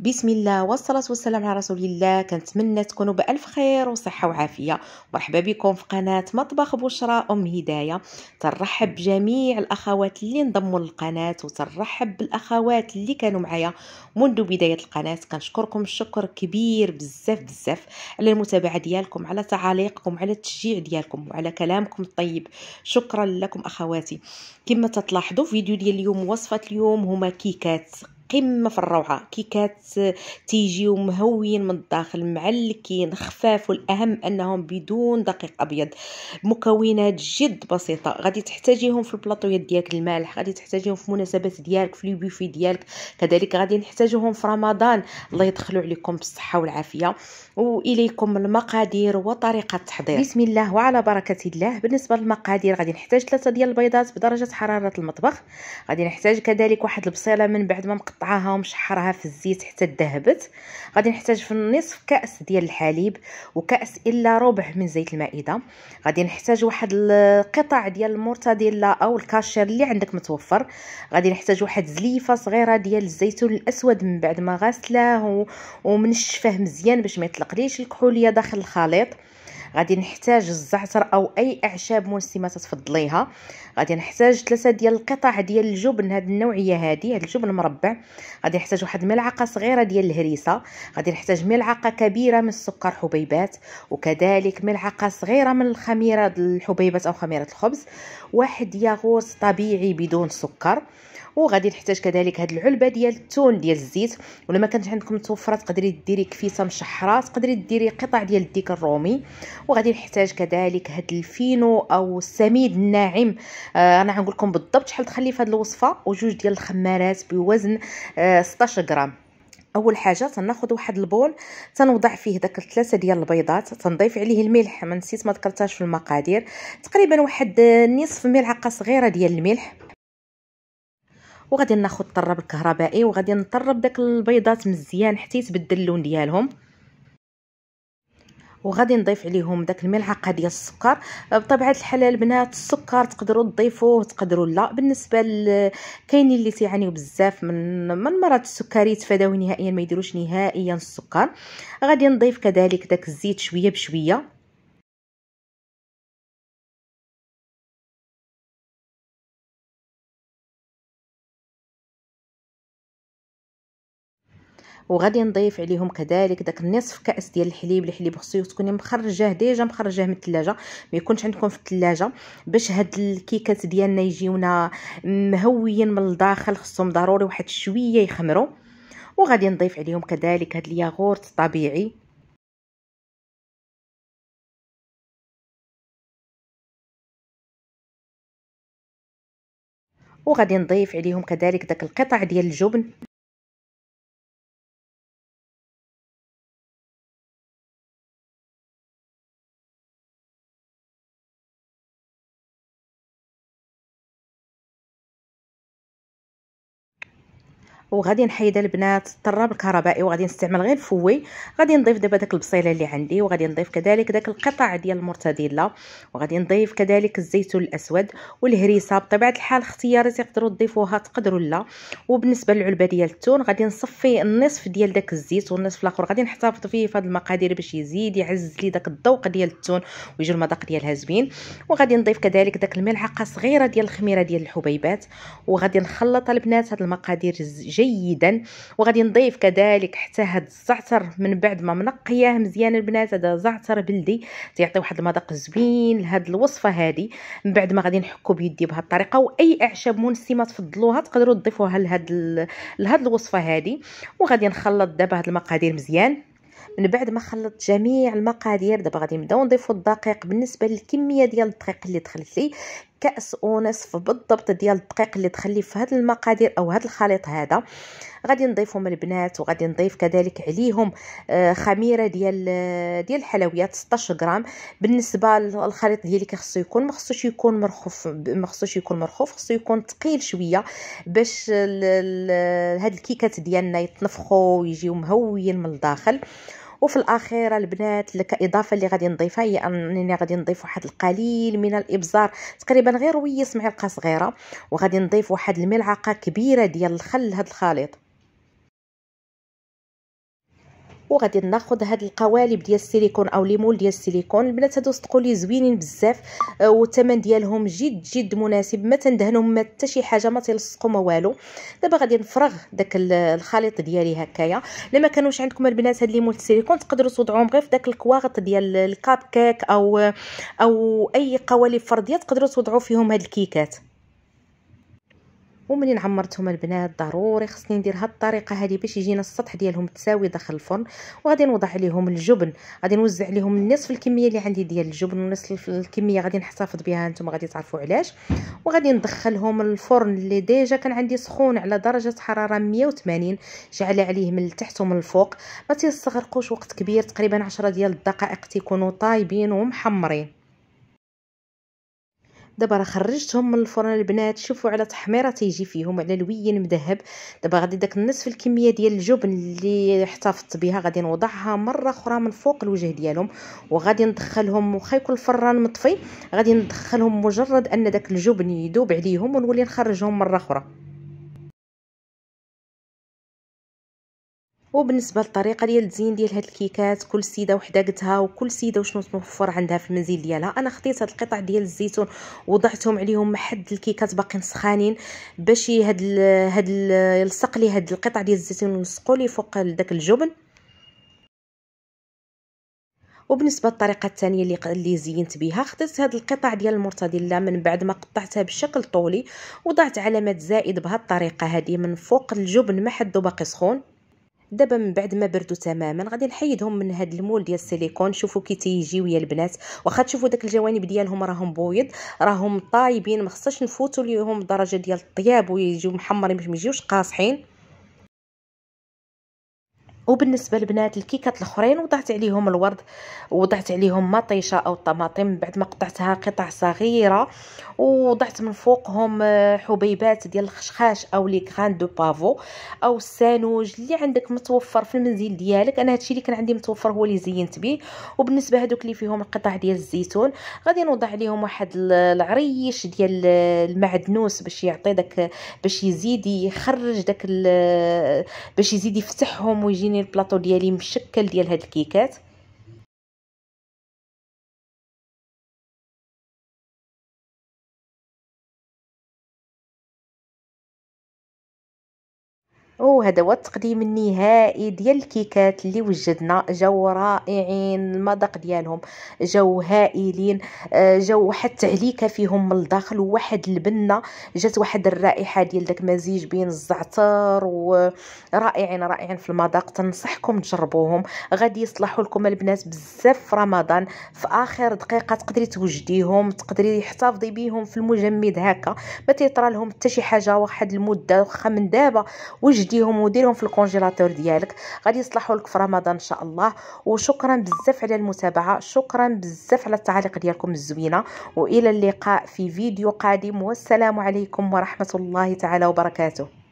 بسم الله والصلاة والسلام على رسول الله كنتمنى تكونوا بألف خير وصحة وعافية مرحبا بكم في قناة مطبخ بشرى أم هداية ترحب بجميع الأخوات اللي انضموا للقناة وترحب بالأخوات اللي كانوا معايا منذ بداية القناة كنشكركم شكر كبير بزاف بزاف على المتابعة ديالكم على تعاليقكم على التشجيع ديالكم وعلى كلامكم الطيب شكرا لكم أخواتي كما تتلاحظوا فيديو ديال اليوم وصفة اليوم هما كيكات قمه في الروعه كي كات تيجيو مهويين من الداخل معلكين خفاف والاهم انهم بدون دقيق ابيض مكونات جد بسيطه غادي تحتاجيهم في البلاطويات ديالك المالح غادي تحتاجيهم في مناسبات ديالك في البوفي ديالك كذلك غادي نحتاجوهم في رمضان الله يدخلوا عليكم بالصحه والعافيه واليكم المقادير وطريقه التحضير بسم الله وعلى بركه الله بالنسبه للمقادير غادي نحتاج ثلاثه ديال البيضات بدرجه حراره المطبخ غادي نحتاج كذلك واحد البصيله من بعد ما مقطع نقطعها ومشحرها في الزيت حتى ذهبت غادي نحتاج في النصف كاس ديال الحليب وكاس الا ربع من زيت المائده غادي نحتاج واحد القطع ديال المورتاديلا او الكاشير اللي عندك متوفر غادي نحتاج واحد زليفه صغيره ديال الزيتون الاسود من بعد ما غسلاه ومنشفه مزيان باش ما يطلقليش الكحوليه داخل الخليط غادي نحتاج الزعتر او اي اعشاب موسمه تفضليها غادي نحتاج ثلاثه ديال القطع ديال الجبن هاد النوعيه هادي هاد الجبن مربع غادي نحتاج واحد ملعقه صغيره ديال الهريسه غادي نحتاج ملعقه كبيره من السكر حبيبات وكذلك ملعقه صغيره من الخميره الحبيبات او خميره الخبز واحد ياغورت طبيعي بدون سكر وغادي نحتاج كذلك هذه العلبه ديال التون ديال الزيت ولا كانت عندكم متوفره تقدري ديري كفيسه مشحره تقدري ديري قطع ديال الديك الرومي وغادي نحتاج كذلك هذا الفينو او السميد الناعم آه انا غنقول لكم بالضبط شحال تخلي في هذه الوصفه وجوج ديال الخمارات بوزن آه 16 غرام اول حاجه تناخذ واحد البول تنوضع فيه داك الثلاثه ديال البيضات تنضيف عليه الملح ما نسيت ما ذكرتهاش في المقادير تقريبا واحد نصف ملعقه صغيره ديال الملح وغادي ناخذ الطراب الكهربائي وغادي نطرب داك البيضات مزيان حتى يتبدل اللون ديالهم وغادي نضيف عليهم داك الملعقه ديال السكر بطبيعه الحال البنات السكر تقدروا تضيفوه تقدروا لا بالنسبه لكاينين كاينين اللي تيعانيو بزاف من من مرض السكري تفاداو نهائيا ما يديروش نهائيا السكر غادي نضيف كذلك داك الزيت شويه بشويه وغادي نضيف عليهم كذلك داك نصف كاس ديال الحليب الحليب خصو تكوني مخرجاه ديجا مخرجاه من الثلاجه ما يكونش عندكم في الثلاجه باش هاد الكيكات ديالنا يجيونا مهويين من الداخل خصهم ضروري واحد شويه يخمروا وغادي نضيف عليهم كذلك هاد الياغورت الطبيعي وغادي نضيف عليهم كذلك داك القطع ديال الجبن وغادي نحيد البنات الطراب الكهربائي وغادي نستعمل غير الفوي غادي نضيف دابا داك البصيله اللي عندي وغادي نضيف كذلك داك القطع ديال المرتديلا وغادي نضيف كذلك الزيتون الاسود والهريسه بطبيعه الحال اختياري تقدروا تضيفوها تقدروا لا وبالنسبه للعلبه ديال التون غادي نصفي النصف ديال داك الزيت والنصف الاخر غادي نحتفظ فيه في هذه المقادير باش يزيد يعز لي داك الذوق ديال التون ويجي المذاق ديالها زوين وغادي نضيف كذلك داك الملعقه صغيره ديال الخميره ديال الحبيبات وغادي نخلط البنات هاد المقادير جي جيدا وغادي نضيف كذلك حتى هاد الزعتر من بعد ما منقياه مزيان البنات هذا زعتر بلدي تيعطي واحد المذاق زوين لهاد الوصفه هادي من بعد ما غادي نحكو بيدي بهاد الطريقه واي اعشاب منسمه تفضلوها تقدروا تضيفوها لهاد لهاد الوصفه هادي وغادي نخلط دابا هاد المقادير مزيان من بعد ما خلطت جميع المقادير دابا غادي نبداو نضيفوا الدقيق بالنسبه للكميه ديال الدقيق اللي دخلت لي كاس ونصف بالضبط ديال الدقيق اللي تخلي في هاد المقادير او هاد الخليط هذا غادي نضيفهم البنات وغادي نضيف كذلك عليهم آه، خميره ديال آه، ديال الحلويات 16 غرام بالنسبه للخليط ديالي كيخصو يكون ما خصوش يكون مرخوف ما خصوش يكون مرخوف خصو يكون ثقيل شويه باش هاد الكيكات ديالنا يتنفخوا ويجيو مهويين من الداخل وفي الاخيره البنات كاضافه اللي غادي نضيفها هي انني غادي نضيف واحد القليل من الابزار تقريبا غير ويس معلقه صغيره وغادي نضيف واحد الملعقه كبيره ديال الخل لهذا الخليط وغادي ناخذ هاد القوالب ديال السيليكون او ليمول ديال السيليكون البنات هادو صدقوا لي زوينين بزاف آه، والثمن ديالهم جد جد مناسب ما تندهنهم ما حتى شي حاجه ما تيلصقوا ما والو دابا غادي نفرغ داك الخليط ديالي هكايا ما كانوش عندكم البنات هاد ليمول السيليكون تقدروا توضعوهم غير في داك الكواغط ديال الكاب كيك او آه، او اي قوالب فرديه تقدروا توضعوا فيهم هاد الكيكات ومنين عمرتهم البنات ضروري خصني ندير هاد الطريقه هذه باش يجينا السطح ديالهم تساوي داخل الفرن وغادي نوضع عليهم الجبن غادي نوزع عليهم نصف الكميه اللي عندي ديال الجبن ونصف الكميه غادي نحتفظ بها نتوما غادي تعرفوا علاش وغادي ندخلهم الفرن اللي ديجا كان عندي سخون على درجه حراره 180 جعل عليه من التحت ومن الفوق ما تيستغرقوش وقت كبير تقريبا 10 ديال الدقائق تيكونوا طايبين ومحمرين دابا راه خرجتهم من الفرن البنات شوفوا على تحميره تيجي فيهم على لوين مذهب دابا غادي داك النصف الكميه ديال الجبن اللي احتفظت بها غادي نوضعها مره اخرى من فوق الوجه ديالهم وغادي ندخلهم واخا يكون الفران مطفي غادي ندخلهم مجرد ان داك الجبن يذوب عليهم ونولي نخرجهم مره اخرى وبالنسبه للطريقه ديال التزيين ديال هاد الكيكات كل سيده وحده قدها وكل سيده وشنو متوفر عندها في المنزل ديالها انا خديت هاد القطع ديال الزيتون وضعتهم عليهم محد الكيكات باقيين سخانين باش هاد الـ هاد يلصق لي هاد القطع ديال الزيتون ولصقوا لي فوق داك الجبن وبالنسبه للطريقه الثانيه اللي اللي زينت بها خديت هاد القطع ديال المرتديلا من بعد ما قطعتها بشكل طولي وضعت علامات زائد بهاد الطريقه هذه من فوق الجبن ما حدو باقي سخون دابا من بعد ما بردوا تماما غادي نحيدهم من هاد المول ديال السيليكون شوفوا كي تيجيو يا البنات واخا تشوفوا داك الجوانب ديالهم راهم بويض راهم طايبين ما خصناش نفوتوا ليهم درجه ديال الطياب ويجيو محمرين باش ما يجيوش قاصحين وبالنسبه لبنات الكيكات الاخرين وضعت عليهم الورد وضعت عليهم مطيشه او الطماطم بعد ما قطعتها قطع صغيره وضعت من فوقهم آه، حبيبات ديال الخشخاش او لي كران دو بافو او السانوج اللي عندك متوفر في المنزل ديالك انا هادشي اللي كان عندي متوفر هو اللي زينت به وبالنسبه هذوك اللي فيهم القطع ديال الزيتون غادي نوضع عليهم واحد العريش ديال آه، المعدنوس باش يعطي داك باش يزيد يخرج داك باش يزيد يفتحهم ويجيني البلاطو ديالي مشكل ديال هاد الكيكات وهذا هو التقديم النهائي ديال الكيكات اللي وجدنا جاو رائعين المذاق ديالهم جاو هائلين آه، جاو واحد التهليكه فيهم من الداخل وواحد البنه جات واحد الرائحه ديال داك مزيج بين الزعتر ورائعين رائعين في المذاق تنصحكم تجربوهم غادي يصلحوا لكم البنات بزاف في رمضان في اخر دقيقه تقدري توجديهم تقدري تحتفظي بيهم في المجمد هكا ما تيطرى لهم حتى شي حاجه واحد المده واخا من دابا وجد جديهم وديرهم في الكونجيلاتور ديالك غادي يصلحوا لك في رمضان ان شاء الله وشكرا بزاف على المتابعه شكرا بزاف على التعليق ديالكم الزوينه والى اللقاء في فيديو قادم والسلام عليكم ورحمه الله تعالى وبركاته